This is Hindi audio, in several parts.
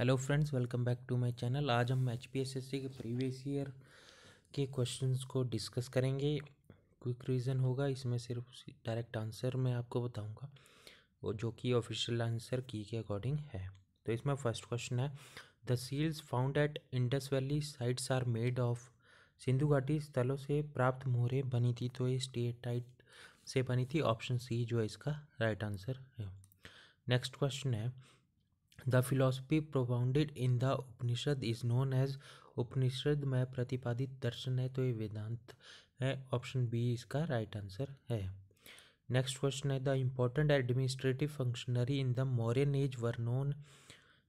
hello friends welcome back to my channel आज हम H P S S C के प्रीवियस ईयर के क्वेश्चंस को डिस्कस करेंगे क्विक रीज़न होगा इसमें सिर्फ डायरेक्ट आंसर मैं आपको बताऊंगा वो जो कि ऑफिशियल आंसर की के अकॉर्डिंग है तो इसमें फर्स्ट क्वेश्चन है the seals found at Indus Valley sites are made of Sindhu घाटी स्थलों से प्राप्त मोहरें बनी थी तो ये स्टेटाइट से बनी थी ऑप्शन सी जो है इसका राइट right आंसर है नेक्स्ट क्वेश्चन है the philosophy propounded in the Upanishad is known as Upanishad में प्रतिपादित दर्शन है तो ये वेदांत है ऑप्शन बी इसका राइट आंसर है नेक्स्ट क्वेश्चन है the important administrative functionary in the Mauryan age were known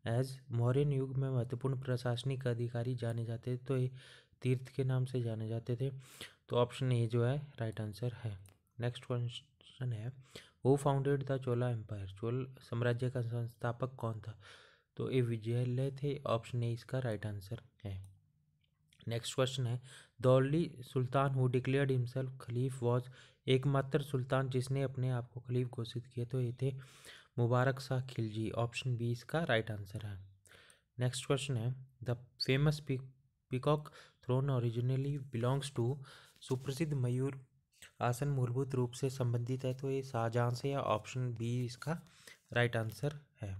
as Mauryan युग में महत्वपूर्ण प्रशासनिक अधिकारी जाने जाते थे तो ये तीर्थ के नाम से जाने जाते थे तो ऑप्शन ए जो है राइट आंसर है नेक्स्ट क्वेश्चन है who founded the Chola empire Chola साम्राज्य का संस्थापक कौन था तो ये विजयालय थे ऑप्शन ए इसका राइट आंसर है नेक्स्ट क्वेश्चन है the only sultan who declared himself caliph was एकमात्र सुल्तान जिसने अपने आप को खलीफ घोषित किए तो ये थे मुबारक शाह खिलजी ऑप्शन बी इसका राइट आंसर है नेक्स्ट क्वेश्चन है the famous peacock throne originally belongs to सुप्रसिद्ध मयूर आसन मूलभूत रूप से संबंधित है तो ये शाहजहां से या ऑप्शन बी इसका राइट आंसर है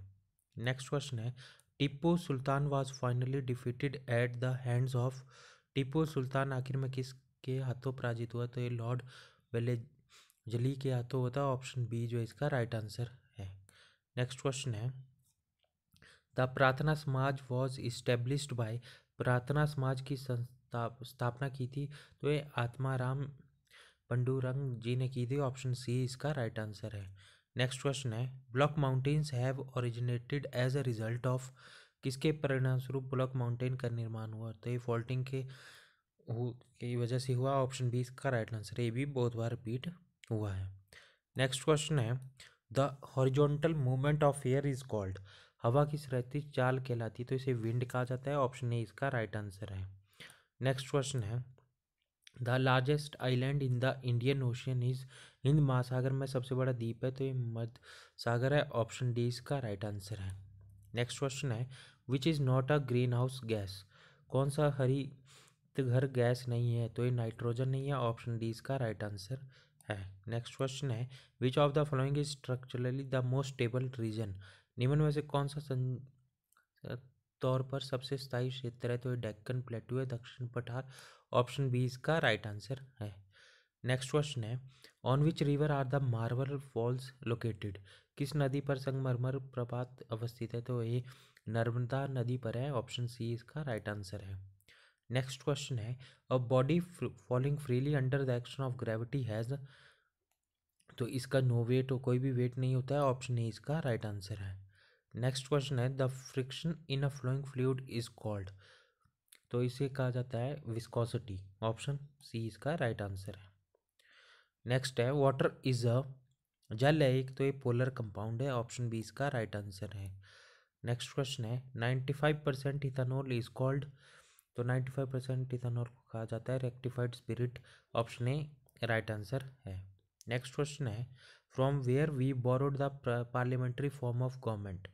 नेक्स्ट क्वेश्चन है Tipu Sultan was finally defeated at the hands of Tipu Sultan आखिर में किसके हाथों पराजित हुआ तो ये लॉर्ड जली के हाथों हुआ था ऑप्शन बी जो इसका राइट आंसर है नेक्स्ट क्वेश्चन है the Prarthana Samaj was established bye प्रार्थना समाज की संस्था स्थापना की थी तो ये आत्माराम पंडूरंग जी ने की थी ऑप्शन सी इसका राइट आंसर है नेक्स्ट क्वेश्चन है block mountains have originated as a result of किसके परिणामस्वरूप ब्लॉक माउंटेन का निर्माण हुआ तो ये फॉल्टिंग के की वजह से हुआ ऑप्शन बी इसका राइट आंसर ये भी बहुत बार रिपीट हुआ है नेक्स्ट क्वेश्चन है the horizontal movement of air is called हवा की सरहती चाल कहलाती तो इसे विंड कहा जाता है ऑप्शन ए इसका राइट आंसर है नेक्स्ट क्वेश्चन है the largest island in the Indian Ocean is Hind महासागर में सबसे बड़ा द्वीप है तो ये मध्य सागर है ऑप्शन डी इसका राइट आंसर है नेक्स्ट क्वेश्चन है which is not a greenhouse gas कौन सा हरित घर गैस नहीं है तो ये नाइट्रोजन नहीं है ऑप्शन डी इसका राइट आंसर है नेक्स्ट क्वेश्चन है which of the following is structurally the most stable region निम्न में से कौन सा तौर पर सबसे स्थायी क्षेत्र है तो ये डेक्कन प्लेटू है दक्षिण पठार ऑप्शन बी इसका राइट आंसर है नेक्स्ट क्वेश्चन है on which river are the marble falls located किस नदी पर संगमरमर प्रपात अवस्थित है तो ये नर्मदा नदी पर है ऑप्शन सी इसका राइट आंसर है नेक्स्ट क्वेश्चन है a body falling freely under the action of gravity has तो इसका नो वेट और कोई भी वेट नहीं होता है ऑप्शन ए इसका राइट आंसर है नेक्स्ट क्वेश्चन है the friction in a flowing fluid is called तो इसे कहा जाता है विस्कोसिटी ऑप्शन सी इसका राइट आंसर है नेक्स्ट है वाटर इज अ जल है एक तो ये पोलर कंपाउंड है ऑप्शन बी इसका राइट आंसर है नेक्स्ट क्वेश्चन है ninety five percent ethanol is called तो नाइन्टी फाइव परसेंट इथानोल को कहा जाता है rectified spirit option A right answer है नेक्स्ट क्वेश्चन है from where we borrowed the parliamentary form of government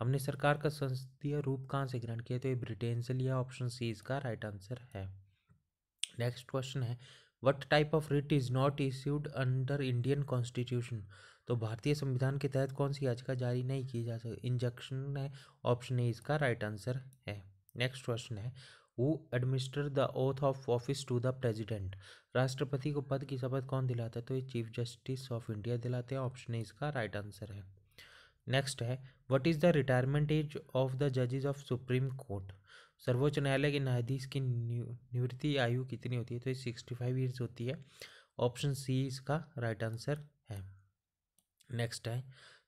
हमने सरकार का संसदीय रूप कहाँ से ग्रहण किया तो ये ब्रिटेन से लिया ऑप्शन सी इसका राइट आंसर है नेक्स्ट क्वेश्चन है what type of writ is not issued under Indian constitution तो भारतीय संविधान के तहत कौन सी याचिका जारी नहीं की जा सकती इंजेक्शन है ऑप्शन ए इसका राइट आंसर है नेक्स्ट क्वेश्चन है who administer the oath of office to the president राष्ट्रपति को पद की शपथ कौन दिलाता है तो ये चीफ जस्टिस ऑफ इंडिया दिलाते हैं ऑप्शन ए इसका राइट आंसर है नेक्स्ट है what is the retirement age of the जजेज ऑफ सुप्रीम कोर्ट सर्वोच्च न्यायालय के न्यायाधीश की निवृत्ति आयु कितनी होती है तो ये सिक्सटी फाइव ईयर्स होती है ऑप्शन सी इसका राइट आंसर है नेक्स्ट है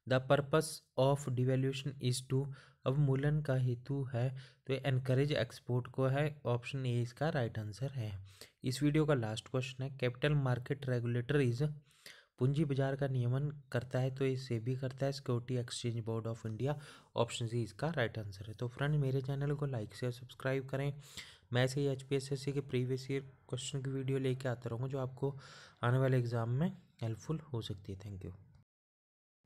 the purpose of devaluation is to अवमूलन का हेतु है तो एनकरेज एक्सपोर्ट को है ऑप्शन ए इसका राइट आंसर है इस वीडियो का लास्ट क्वेश्चन है कैपिटल मार्केट रेगुलेटर इज पूंजी बाजार का नियमन करता है तो ये सेबी करता है security exchange board of India option C इसका राइट आंसर है तो फ्रेंड मेरे चैनल को लाइक शेयर सब्सक्राइब करें मैं ऐसे ही H P S S C के प्रीवियस ईयर क्वेश्चन की वीडियो लेके आता रहूँगा जो आपको आने वाले एग्जाम में हेल्पफुल हो सकती है थैंक यू